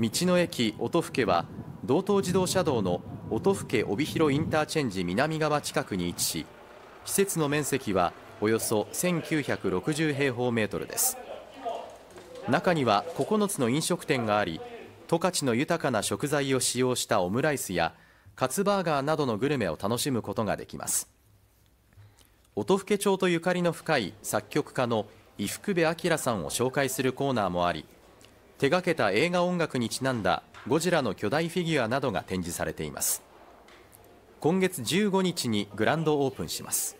道の駅音更は道東自動車道の音更帯広インターチェンジ南側近くに位置し施設の面積はおよそ1960平方メートルです中には9つの飲食店があり十勝の豊かな食材を使用したオムライスやカツバーガーなどのグルメを楽しむことができます音更町とゆかりの深い作曲家の伊福部明さんを紹介するコーナーもあり手がけた映画音楽にちなんだゴジラの巨大フィギュアなどが展示されています今月15日にグランドオープンします